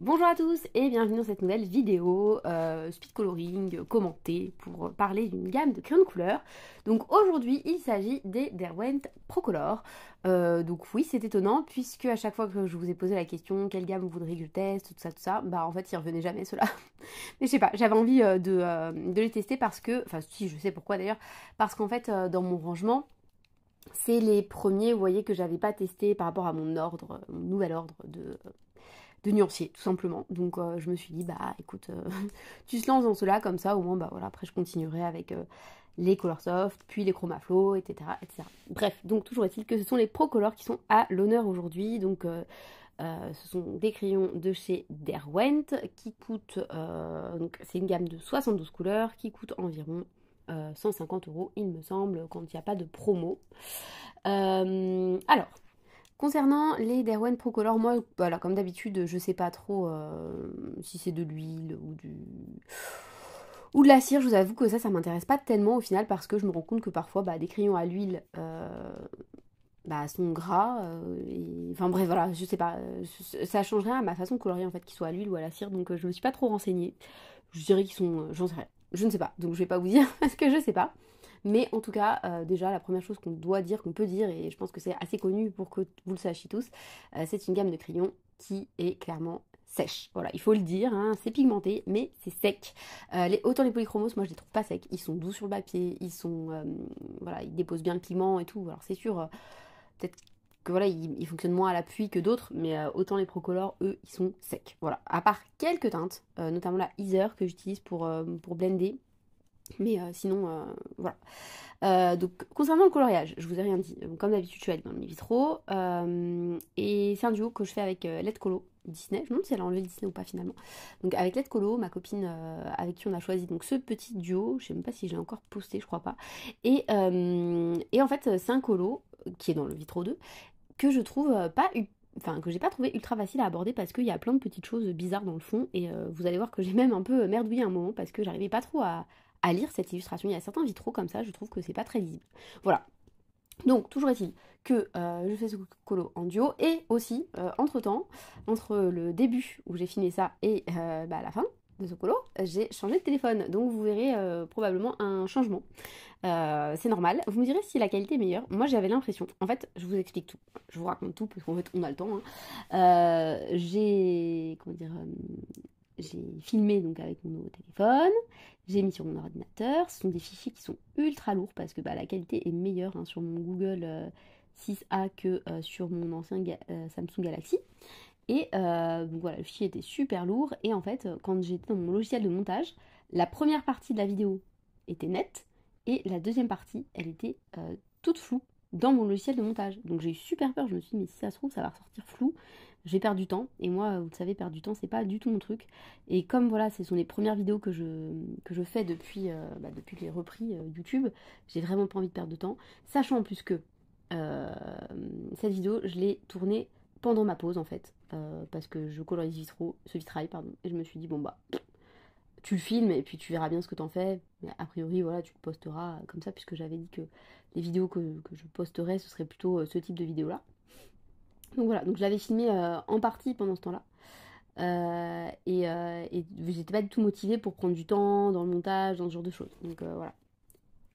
Bonjour à tous et bienvenue dans cette nouvelle vidéo euh, speed coloring commentée pour parler d'une gamme de crayons de couleur. Donc aujourd'hui il s'agit des Derwent Procolor. Euh, donc oui c'est étonnant puisque à chaque fois que je vous ai posé la question quelle gamme vous voudriez que je teste, tout ça, tout ça, bah en fait ils revenaient jamais cela. Mais je sais pas, j'avais envie euh, de, de, les tester parce que, enfin si je sais pourquoi d'ailleurs, parce qu'en fait dans mon rangement c'est les premiers, vous voyez, que j'avais pas testé par rapport à mon ordre, mon nouvel ordre de de nuancier, tout simplement. Donc euh, je me suis dit, bah écoute, euh, tu se lances dans cela comme ça, au moins, bah voilà, après je continuerai avec euh, les Color Soft, puis les Chromaflow, etc., etc. Bref, donc toujours est-il que ce sont les Procolors qui sont à l'honneur aujourd'hui. Donc ce sont des crayons de chez Derwent qui coûtent, donc c'est une gamme de 72 couleurs qui coûte environ 150 euros, il me semble, quand il n'y a pas de promo. alors, Concernant les Derwen Procolor, moi, voilà, comme d'habitude, je sais pas trop euh, si c'est de l'huile ou du ou de la cire, je vous avoue que ça, ça m'intéresse pas tellement au final parce que je me rends compte que parfois, bah, des crayons à l'huile euh, bah, sont gras. Euh, et... Enfin bref, voilà, je sais pas. Ça change rien à ma façon de colorier en fait, qu'ils soient à l'huile ou à la cire, donc je je me suis pas trop renseignée. Je dirais qu'ils sont. J'en sais Je ne sais pas, donc je vais pas vous dire parce que je sais pas. Mais en tout cas, euh, déjà, la première chose qu'on doit dire, qu'on peut dire, et je pense que c'est assez connu pour que vous le sachiez tous, euh, c'est une gamme de crayons qui est clairement sèche. Voilà, il faut le dire, hein, c'est pigmenté, mais c'est sec. Euh, les, autant les polychromos, moi je les trouve pas secs. Ils sont doux sur le papier, ils sont. voilà, ils déposent bien le pigment et tout. Alors c'est sûr, peut-être que voilà, ils, fonctionnent moins à l'appui que d'autres, mais autant les procolores, eux, ils sont secs. Voilà, à part quelques teintes, notamment la Easer que j'utilise pour, pour blender, mais euh, sinon, euh, voilà. Euh, donc, concernant le coloriage, je vous ai rien dit. Comme d'habitude, je suis allée dans mes vitraux. et c'est un duo que je fais avec Let Colo Disney. Je me demande si elle a enlevé Disney ou pas finalement. Donc, avec Led Colo, ma copine avec qui on a choisi donc, ce petit duo. Je sais même pas si je l'ai encore posté, je crois pas. Et, et en fait, c'est un colo qui est dans le vitro 2 que je trouve pas enfin que j'ai pas trouvé ultra facile à aborder parce qu'il y a plein de petites choses bizarres dans le fond et vous allez voir que j'ai même un peu merdouillé un moment parce que j'arrivais pas trop à, à lire cette illustration. Il y a certains vitraux comme ça, je trouve que c'est pas très lisible. Voilà. Donc, toujours est-il que euh, je fais ce colo en duo et aussi, euh, entre-temps, entre le début où j'ai filmé ça et euh, bah, la fin de ce colo, j'ai changé de téléphone. Donc, vous verrez probablement un changement. c'est normal. Vous me direz si la qualité est meilleure. Moi, j'avais l'impression. En fait, je vous explique tout. Je vous raconte tout parce qu'en fait, on a le temps. Hein. j'ai. Comment dire j'ai filmé donc avec mon nouveau téléphone, j'ai mis sur mon ordinateur. Ce sont des fichiers qui sont ultra lourds parce que bah, la qualité est meilleure hein, sur mon Google 6A euh, que euh, sur mon ancien euh, Samsung Galaxy. Et voilà, le fichier était super lourd. Et en fait, quand j'étais dans mon logiciel de montage, la première partie de la vidéo était nette et la deuxième partie, elle était toute floue dans mon logiciel de montage. Donc j'ai eu super peur, je me suis dit mais si ça se trouve ça va ressortir flou, j'ai perdu du temps. Et moi, vous le savez, perdre du temps, c'est pas du tout mon truc. Et comme voilà, ce sont les premières vidéos que je, je fais depuis, euh, bah, depuis que j'ai repris euh, YouTube, j'ai vraiment pas envie de perdre de temps. Sachant en plus que euh, cette vidéo, je l'ai tournée pendant ma pause en fait, parce que je colorise ce vitrail, pardon, et je me suis dit, bon bah, tu le filmes et puis tu verras bien ce que t'en fais. Mais a priori, voilà, tu le posteras comme ça, puisque j'avais dit que les vidéos que, que je posterais, ce serait plutôt ce type de vidéo là. Donc voilà, donc je l'avais filmé euh, en partie pendant ce temps-là. Euh, et, je euh, et pas du tout motivée pour prendre du temps dans le montage, dans ce genre de choses. Donc voilà.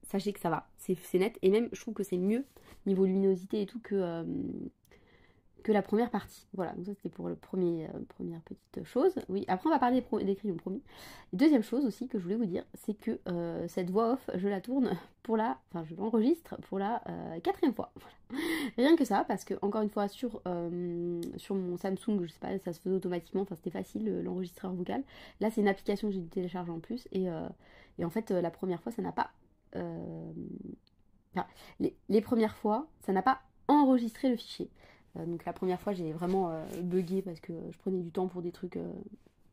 Sachez que ça va, c'est net. Et même, je trouve que c'est mieux niveau luminosité et tout que, que la première partie. Voilà, donc ça c'était pour la euh, première petite chose. Oui, après on va parler des, des crayons promis. deuxième chose aussi que je voulais vous dire, c'est que euh, cette voix off, je la tourne pour la, enfin je l'enregistre pour la euh, quatrième fois. Rien que ça, parce que encore une fois sur, sur mon Samsung, je sais pas, ça se faisait automatiquement, enfin c'était facile l'enregistreur vocal. Là c'est une application que j'ai télécharger en plus et, en fait la première fois ça n'a pas... Enfin, les, premières fois ça n'a pas enregistré le fichier. Euh, donc la première fois, j'ai vraiment euh, bugué parce que je prenais du temps pour des trucs euh,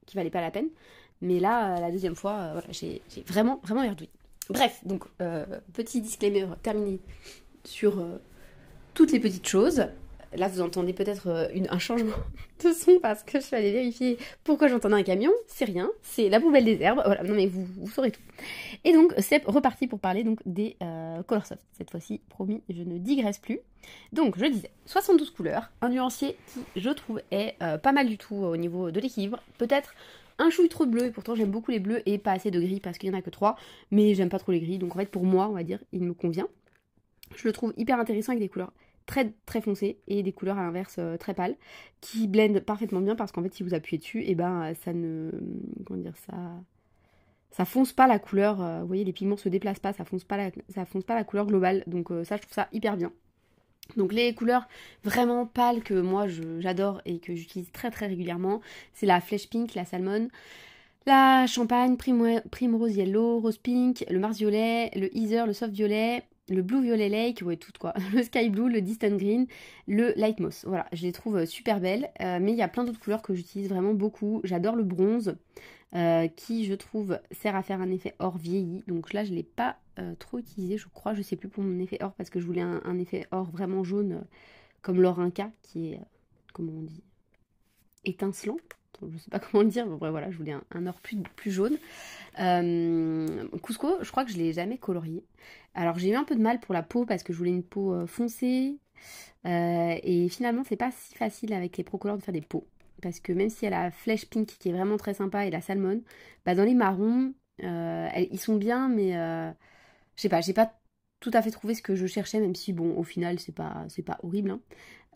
qui valaient pas la peine. Mais là, la deuxième fois, j'ai vraiment, vraiment réduit. Bref, donc petit disclaimer terminé sur toutes les petites choses. Là, vous entendez peut-être euh, un changement de son parce que je suis allée vérifier pourquoi j'entendais un camion. C'est rien, c'est la poubelle des herbes. Voilà, non mais vous, vous saurez tout. Et donc, c'est reparti pour parler donc des euh, Colorsoft. Cette fois-ci, promis, je ne digresse plus. Donc, je disais, 72 couleurs, un nuancier qui, je trouve, est euh, pas mal du tout au niveau de l'équilibre. Peut-être un chouï trop bleu, et pourtant j'aime beaucoup les bleus et pas assez de gris parce qu'il n'y en a que trois. mais j'aime pas trop les gris, donc en fait pour moi, on va dire, il me convient. Je le trouve hyper intéressant avec des couleurs très très foncé et des couleurs à l'inverse euh, très pâles qui blendent parfaitement bien parce qu'en fait si vous appuyez dessus et eh ben euh, ça ne euh, comment dire ça ça fonce pas la couleur vous voyez les pigments se déplacent pas ça fonce pas la, ça fonce pas la couleur globale donc ça je trouve ça hyper bien donc les couleurs vraiment pâles que moi j'adore et que j'utilise très très régulièrement c'est la flèche pink la salmone la champagne, Prime Rose yellow, rose pink, le mars violet, le Easer, le soft violet, le Blue Violet Lake, ouais, tout quoi. Le Sky Blue, le Distant Green, le Light Moss. Voilà, je les trouve euh, super belles. Euh, mais il y a plein d'autres couleurs que j'utilise vraiment beaucoup. J'adore le bronze, euh, qui je trouve sert à faire un effet or vieilli. Donc là, je ne l'ai pas trop utilisé, je crois. Je ne sais plus pour mon effet or, parce que je voulais un, effet or vraiment jaune, comme l'or Inca qui est, comment on dit, étincelant je sais pas comment le dire, mais voilà, je voulais un, or plus, plus jaune. Euh, Cusco, je crois que je l'ai jamais colorié. Alors j'ai eu un peu de mal pour la peau parce que je voulais une peau euh, foncée. Euh, et finalement c'est pas si facile avec les procolores de faire des peaux. Parce que même si elle a la flèche pink qui est vraiment très sympa et la salmone, bah, dans les marrons, euh, ils sont bien mais je sais pas, j'ai pas tout à fait trouvé ce que je cherchais même si bon au final c'est pas, pas horrible. Hein.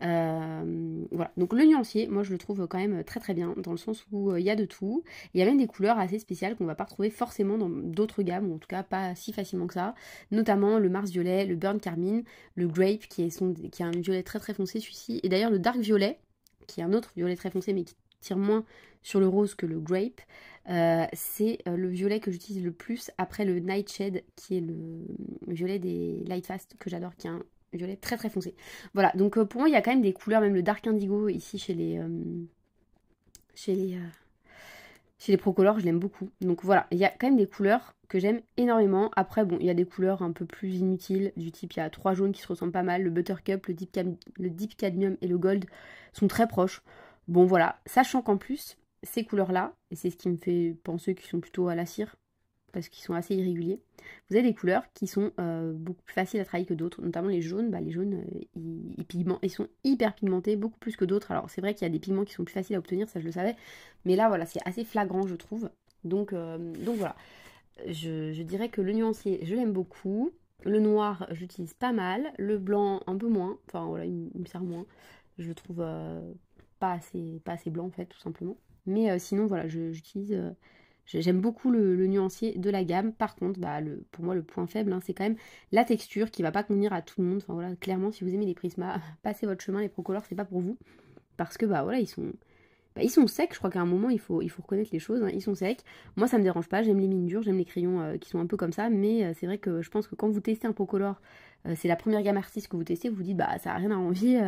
Euh, voilà, donc le nuancier, moi je le trouve quand même très très bien, dans le sens où euh, il y a de tout. Il y a même des couleurs assez spéciales qu'on va pas retrouver forcément dans d'autres gammes, ou en tout cas pas si facilement que ça. Notamment le Mars violet, le Burn Carmine, le Grape qui est, un violet très très foncé celui-ci, et d'ailleurs le Dark Violet, qui est un autre violet très foncé mais qui tire moins sur le rose que le grape. Euh, c'est le violet que j'utilise le plus après le nightshade qui est le violet des lightfast que j'adore qui est un violet très très foncé. Voilà, donc euh, pour moi, il y a quand même des couleurs, même le dark indigo ici chez les... Euh, chez les... Euh, chez les Procolor, je l'aime beaucoup. Donc voilà, il y a quand même des couleurs que j'aime énormément. Après, bon, il y a des couleurs un peu plus inutiles, du type, il y a trois jaunes qui se ressemblent pas mal. Le Buttercup, le le Deep Cadmium et le Gold sont très proches. Bon, voilà, sachant qu'en plus, ces couleurs-là, et c'est ce qui me fait penser qu'ils sont plutôt à la cire, parce qu'ils sont assez irréguliers. Vous avez des couleurs qui sont euh, beaucoup plus faciles à travailler que d'autres, notamment les jaunes. Bah, les jaunes, euh, ils, pigmentent. ils, sont hyper pigmentés, beaucoup plus que d'autres. Alors c'est vrai qu'il y a des pigments qui sont plus faciles à obtenir, ça je le savais. Mais là, voilà, c'est assez flagrant, je trouve. Donc, euh, donc voilà. Je, dirais que le nuancier, je l'aime beaucoup. Le noir, j'utilise pas mal. Le blanc, un peu moins. Enfin voilà, il, me sert moins. Je le trouve pas, assez, pas assez blanc, en fait, tout simplement. Mais sinon, voilà, j'utilise J'aime beaucoup le, nuancier de la gamme. Par contre, bah, le, pour moi, le point faible, hein, c'est quand même la texture qui va pas convenir à tout le monde. Enfin voilà, clairement, si vous aimez les prismas, passez votre chemin. Les procolores c'est pas pour vous. Parce que bah voilà, ils sont, bah, ils sont secs, je crois qu'à un moment il faut, il faut reconnaître les choses, hein. ils sont secs. Moi ça me dérange pas, j'aime les mines dures, j'aime les crayons euh, qui sont un peu comme ça, mais euh, c'est vrai que je pense que quand vous testez un Procolor, euh, c'est la première gamme artiste que vous testez, vous vous dites bah ça a rien à envier,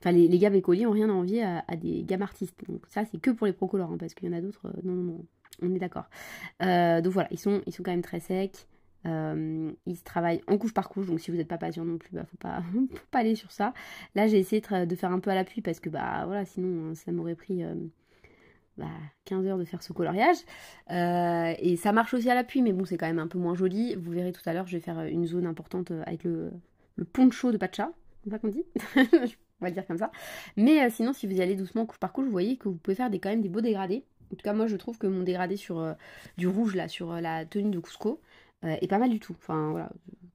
enfin les, gammes écoliers ont rien à envier à, des gammes artistes. Donc ça c'est que pour les procolores hein, parce qu'il y en a d'autres, non, non, non, on est d'accord. Euh, donc voilà, ils sont, ils sont quand même très secs. Ils euh, ils travaillent en couche par couche, donc si vous n'êtes pas patient non plus, bah faut pas, faut pas aller sur ça. Là, j'ai essayé de faire un peu à l'appui parce que bah voilà, sinon hein, ça m'aurait pris 15 euh, bah, heures de faire ce coloriage. et ça marche aussi à l'appui, mais bon, c'est quand même un peu moins joli. Vous verrez tout à l'heure, je vais faire une zone importante avec le, poncho de Pacha, c'est ça qu'on dit On va le dire comme ça. Mais sinon, si vous y allez doucement couche par couche, vous voyez que vous pouvez faire des, quand même des beaux dégradés. En tout cas, moi, je trouve que mon dégradé sur euh, du rouge, là, sur euh, la tenue de Cusco, euh, est pas mal du tout. Enfin, voilà,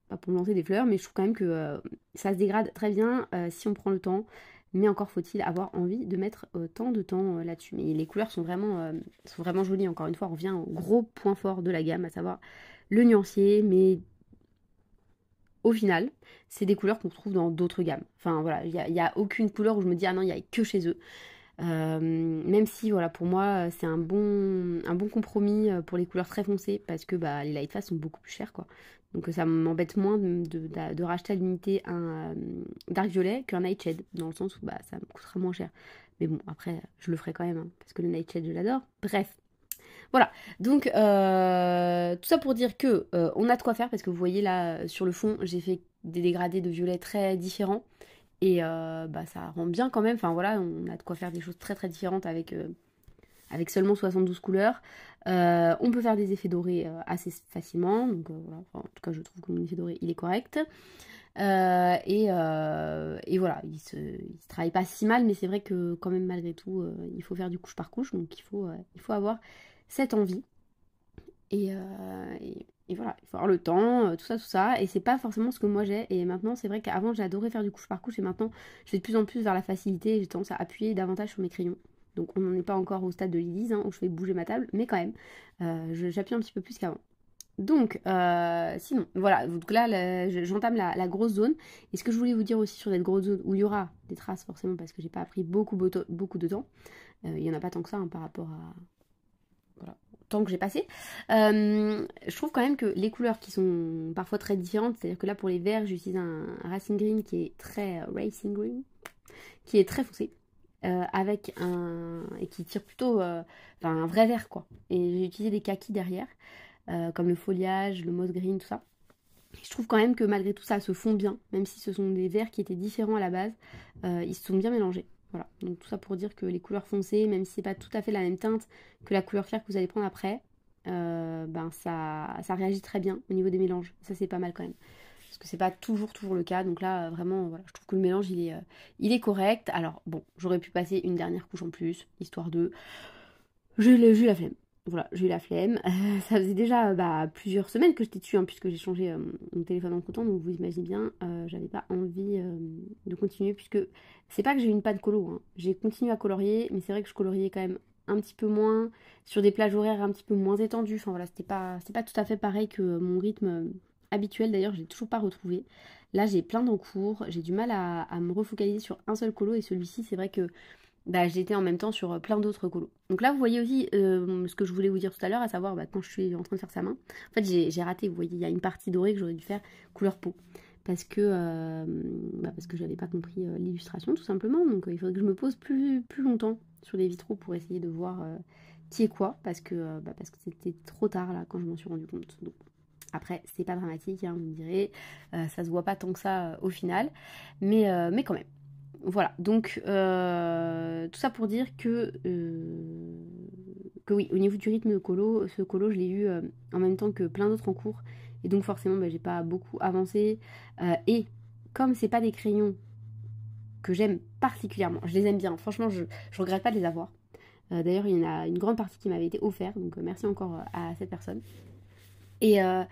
pas pour me lancer des fleurs, mais je trouve quand même que ça se dégrade très bien si on prend le temps. Mais encore faut-il avoir envie de mettre tant de temps là-dessus. Mais les couleurs sont vraiment, sont vraiment jolies. Encore une fois, on revient au gros point fort de la gamme, à savoir le nuancier, mais au final, c'est des couleurs qu'on trouve dans d'autres gammes. Enfin voilà, il n'y a, a, aucune couleur où je me dis ah non, il n'y a que chez eux. Euh, même si voilà pour moi c'est un bon, un bon compromis euh, pour les couleurs très foncées parce que bah, les light sont beaucoup plus chers quoi. Donc ça m'embête moins de, racheter à l'unité un euh, dark violet qu'un nightshade dans le sens où bah, ça me coûtera moins cher. Mais bon après je le ferai quand même hein, parce que le nightshade je l'adore. Bref. Voilà, donc tout ça pour dire que on a de quoi faire parce que vous voyez là sur le fond j'ai fait des dégradés de violet très différents et euh, bah, ça rend bien quand même. Enfin voilà, on a de quoi faire des choses très très différentes avec, euh, avec seulement 72 couleurs. Euh, on peut faire des effets dorés assez facilement. Donc voilà, en tout cas, je trouve que mon effet doré il est correct. Et, voilà, il se, se travaille pas si mal, mais c'est vrai que quand même malgré tout, il faut faire du couche par couche. Donc il faut, il faut avoir cette envie. et, et et voilà, il faut avoir le temps, euh, tout ça, tout ça. Et c'est pas forcément ce que moi j'ai. Et maintenant, c'est vrai qu'avant, j'adorais faire du couche par couche. Et maintenant, je vais de plus en plus vers la facilité. J'ai tendance à appuyer davantage sur mes crayons. Donc, on n'en est pas encore au stade de l'Élise, hein, où je fais bouger ma table. Mais quand même, euh, j'appuie un petit peu plus qu'avant. Donc, euh, sinon, voilà. Donc là, j'entame la, grosse zone. Et ce que je voulais vous dire aussi sur cette grosse zone, où il y aura des traces forcément, parce que j'ai pas appris beaucoup, beaucoup de temps. Il n'y y en a pas tant que ça hein, par rapport à, voilà, temps que j'ai passé, euh, je trouve quand même que les couleurs qui sont parfois très différentes, c'est-à-dire que là pour les verts, j'utilise un, Racing Green qui est très euh, Racing Green, qui est très foncé. Euh, avec un et qui tire plutôt enfin un vrai vert quoi et j'ai utilisé des kakis derrière comme le foliage le moss green tout ça je trouve quand même que malgré tout ça se font bien, même si ce sont des verts qui étaient différents à la base, ils se sont bien mélangés. Voilà, donc tout ça pour dire que les couleurs foncées, même si c'est pas tout à fait la même teinte que la couleur claire que vous allez prendre après, euh, ben ça, ça réagit très bien au niveau des mélanges. Ça c'est pas mal quand même. Parce que c'est pas toujours toujours le cas. Donc là euh, vraiment voilà, je trouve que le mélange il est, euh, il est correct. Alors bon, j'aurais pu passer une dernière couche en plus, histoire de. J'ai la flemme voilà, j'ai eu la flemme. ça faisait déjà bah, plusieurs semaines que je t'ai tué hein, puisque j'ai changé euh, mon téléphone en coton donc vous imaginez bien, euh, j'avais pas envie euh, de continuer, puisque c'est pas que j'ai eu une panne colo, hein. j'ai continué à colorier, mais c'est vrai que je coloriais quand même un petit peu moins, sur des plages horaires un petit peu moins étendues, enfin voilà, c'était pas, pas tout à fait pareil que mon rythme habituel, d'ailleurs je l'ai toujours pas retrouvé. Là j'ai plein d'encours, j'ai du mal à, à, me refocaliser sur un seul colo, et celui-ci c'est vrai que bah, j'étais en même temps sur euh, plein d'autres colos. Donc là, vous voyez aussi euh, ce que je voulais vous dire tout à l'heure, à savoir bah, quand je suis en train de faire sa main. En fait, j'ai raté, vous voyez, il y a une partie dorée que j'aurais dû faire couleur peau. Parce que, euh, bah, que j'avais pas compris l'illustration, tout simplement. Donc il faudrait que je me pose plus, plus longtemps sur les vitraux pour essayer de voir qui est quoi. Parce que bah, c'était trop tard là quand je m'en suis rendu compte. Donc. Après, c'est pas dramatique, hein, vous me direz, ça se voit pas tant que ça au final, mais, mais quand même voilà, donc euh, tout ça pour dire que, euh, que oui, au niveau du rythme de colo, ce colo je l'ai eu euh, en même temps que plein d'autres en cours, et donc forcément je bah, j'ai pas beaucoup avancé. et comme c'est pas des crayons que j'aime particulièrement, je les aime bien, franchement je, je regrette pas de les avoir. D'ailleurs il y en a une grande partie qui m'avait été offerte, donc merci encore à cette personne. Et en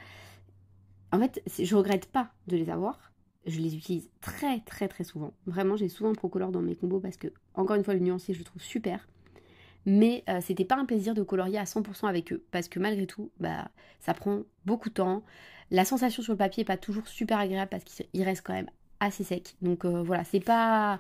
fait, je regrette pas de les avoir, je les utilise très très très souvent. Vraiment, j'ai souvent Procolor dans mes combos parce que, encore une fois, le nuancier, je le trouve super. Mais euh, c'était pas un plaisir de colorier à 100% avec eux parce que malgré tout, bah, ça prend beaucoup de temps. La sensation sur le papier n'est pas toujours super agréable parce qu'il reste quand même assez sec. Donc euh, voilà, c'est pas.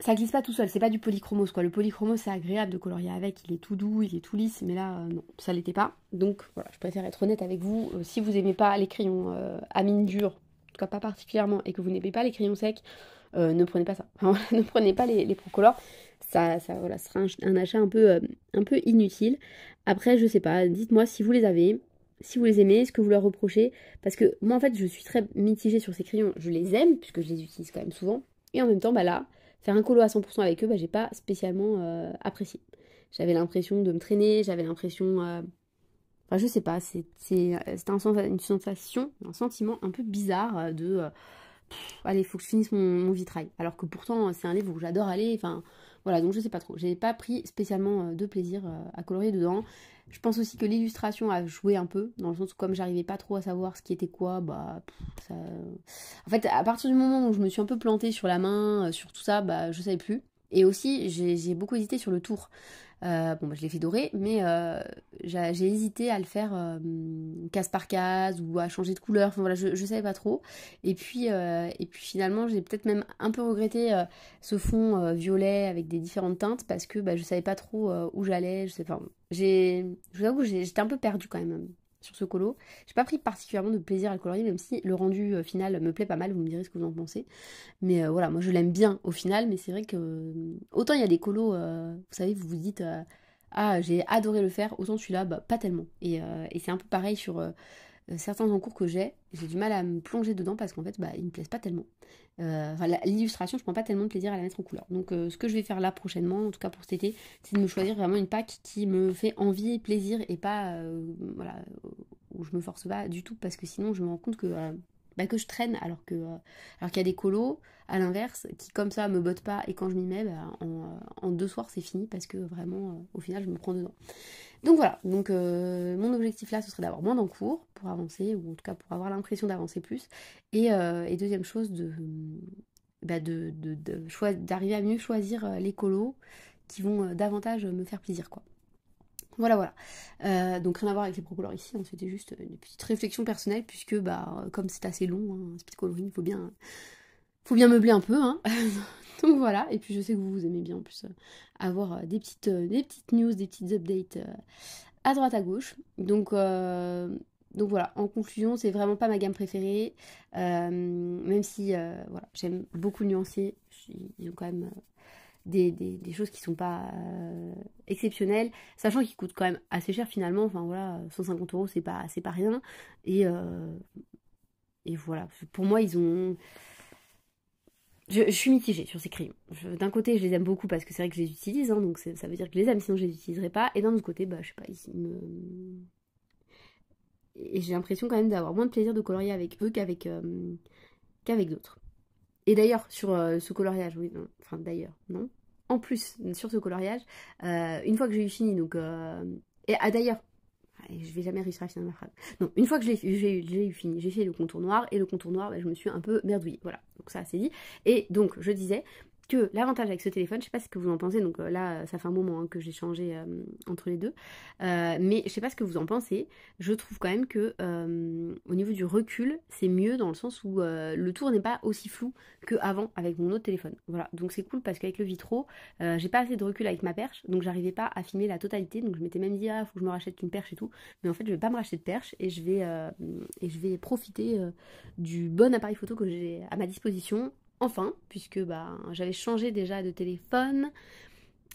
Ça glisse pas tout seul, c'est pas du polychromos quoi. Le polychromos c'est agréable de colorier avec, il est tout doux, il est tout lisse, mais là euh, non, ça l'était pas. Donc voilà, je préfère être honnête avec vous. si vous aimez pas les crayons à mine dure, pas particulièrement, et que vous n'aimez pas les crayons secs, euh, ne prenez pas ça. ne prenez pas les, les procolores. Ça, ça sera un, achat un peu, euh, un peu inutile. Après, je sais pas, dites-moi si vous les avez, si vous les aimez, ce que vous leur reprochez. Parce que moi, en fait, je suis très mitigée sur ces crayons. Je les aime, puisque je les utilise quand même souvent. Et en même temps, bah là, faire un colo à 100% avec eux, bah, j'ai pas spécialement euh, apprécié. J'avais l'impression de me traîner, j'avais l'impression je sais pas, c'est euh, un, une sensation, un sentiment un peu bizarre euh, de euh, allez, il faut que je finisse mon, vitrail. Alors que pourtant, c'est un livre où j'adore aller. Enfin, voilà, donc je sais pas trop. J'ai pas pris spécialement de plaisir à colorier dedans. Je pense aussi que l'illustration a joué un peu, dans le sens où, comme j'arrivais pas trop à savoir ce qui était quoi, bah. En fait, à partir du moment où je me suis un peu plantée sur la main, sur tout ça, bah, je savais plus. Et aussi, j'ai beaucoup hésité sur le tour. Euh, bon, bah, je l'ai fait doré, mais euh, j'ai hésité à le faire euh, case par case ou à changer de couleur. Enfin voilà, je, ne savais pas trop. Et puis, et puis finalement, j'ai peut-être même un peu regretté ce fond violet avec des différentes teintes parce que bah, je savais pas trop où j'allais. Je sais J'ai, je vous avoue, j'étais un peu perdue quand même sur ce colo. J'ai pas pris particulièrement de plaisir à le colorier, même si le rendu euh, final me plaît pas mal, vous me direz ce que vous en pensez. Mais euh, voilà, moi je l'aime bien au final, mais c'est vrai que euh, autant il y a des colos, vous savez, vous vous dites ah j'ai adoré le faire, autant celui-là, bah, pas tellement. Et, et c'est un peu pareil sur euh, certains encours que j'ai, j'ai du mal à me plonger dedans parce qu'en fait, bah, ils ne me plaisent pas tellement. Euh, enfin, l'illustration, je prends pas tellement de plaisir à la mettre en couleur. Donc, euh, ce que je vais faire là prochainement, en tout cas pour cet été, c'est de me choisir vraiment une pack qui me fait envie, et plaisir et pas, voilà, où je me force pas du tout parce que sinon, je me rends compte que bah, que je traîne alors que euh, alors qu'il y a des colos à l'inverse qui comme ça me bottent pas et quand je m'y mets bah, euh, en, deux soirs c'est fini parce que vraiment euh, au final je me prends dedans donc voilà donc mon objectif là ce serait d'avoir moins d'encours pour avancer ou en tout cas pour avoir l'impression d'avancer plus et, deuxième chose de bah, de d'arriver à mieux choisir les colos qui vont davantage me faire plaisir quoi voilà, voilà. Euh, donc rien à voir avec les colors ici, hein. c'était juste une petite réflexion personnelle, puisque bah, euh, comme c'est assez long, hein, speed coloring, il faut bien, faut bien meubler un peu. Hein. donc voilà, et puis je sais que vous, vous aimez bien en plus euh, avoir des petites, des petites news, des petites updates à droite à gauche. Donc, donc voilà, en conclusion, c'est vraiment pas ma gamme préférée, même si voilà, j'aime beaucoup le nuancer, ils ont quand même des, choses qui sont pas euh, exceptionnelles, sachant qu'ils coûtent quand même assez cher finalement. Enfin voilà, 150 euros, c'est pas, c'est pas rien. Et, euh, et voilà, pour moi, ils ont. Je, suis mitigée sur ces crayons. D'un côté, je les aime beaucoup parce que c'est vrai que je les utilise, hein, donc ça veut dire que je les aime, sinon je les utiliserai pas. Et d'un autre côté, bah, je sais pas, Et j'ai l'impression quand même d'avoir moins de plaisir de colorier avec eux qu'avec euh, qu'avec d'autres. Et d'ailleurs, sur euh, ce coloriage, oui, enfin d'ailleurs, non. En plus, sur ce coloriage, euh, une fois que j'ai eu fini, donc. Euh, et ah, d'ailleurs, je vais jamais réussir à finir ma phrase. Non, une fois que j'ai eu fini, j'ai fait le contour noir, et le contour noir, bah, je me suis un peu merdouillée. Voilà, donc ça c'est dit. Et donc, je disais, que l'avantage avec ce téléphone, je sais pas ce que vous en pensez, donc euh, là ça fait un moment hein, que j'ai changé euh, entre les deux, euh, mais je sais pas ce que vous en pensez, je trouve quand même que au niveau du recul, c'est mieux dans le sens où le tour n'est pas aussi flou qu'avant avec mon autre téléphone. Voilà, donc c'est cool parce qu'avec le vitro, j'ai pas assez de recul avec ma perche, donc j'arrivais pas à filmer la totalité, donc je m'étais même dit ah faut que je me rachète une perche et tout, mais en fait je vais pas me racheter de perche et je vais, et je vais profiter du bon appareil photo que j'ai à ma disposition enfin, puisque bah, j'avais changé déjà de téléphone.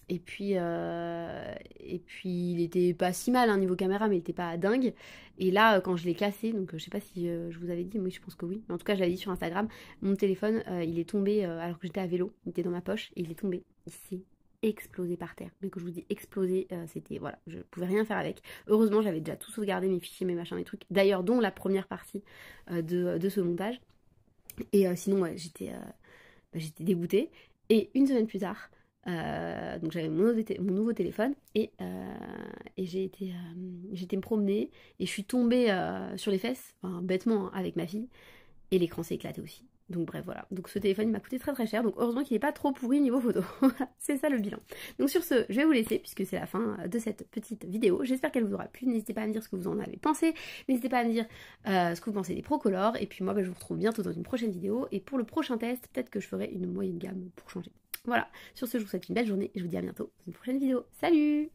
Et puis, euh, et puis il était pas si mal hein, niveau caméra, mais il était pas dingue. Et là, euh, quand je l'ai cassé, donc euh, je sais pas si je vous avais dit, mais je pense que oui. en tout cas, je l'avais dit sur Instagram, mon téléphone, il est tombé alors que j'étais à vélo, il était dans ma poche, et il est tombé. Il s'est explosé par terre. Mais quand je vous dis explosé, c'était voilà, je pouvais rien faire avec. Heureusement, j'avais déjà tout sauvegardé, mes fichiers, mes machins, mes trucs. D'ailleurs, dont la première partie de, de, ce montage. Et sinon, j'étais j'étais dégoûtée. Et une semaine plus tard, euh, donc j'avais mon, nouveau téléphone euh, et, j'ai été, euh, me promener et je suis tombée sur les fesses, bêtement, hein, avec ma fille. Et l'écran s'est éclaté aussi. Donc bref voilà, donc ce téléphone il m'a coûté très très cher, donc heureusement qu'il n'est pas trop pourri niveau photo, c'est ça le bilan. Donc sur ce, je vais vous laisser puisque c'est la fin euh, de cette petite vidéo, j'espère qu'elle vous aura plu, n'hésitez pas à me dire ce que vous en avez pensé, n'hésitez pas à me dire euh, ce que vous pensez des Procolor, et puis moi bah, je vous retrouve bientôt dans une prochaine vidéo, et pour le prochain test, peut-être que je ferai une moyenne gamme pour changer. Voilà, sur ce je vous souhaite une belle journée, et je vous dis à bientôt dans une prochaine vidéo, salut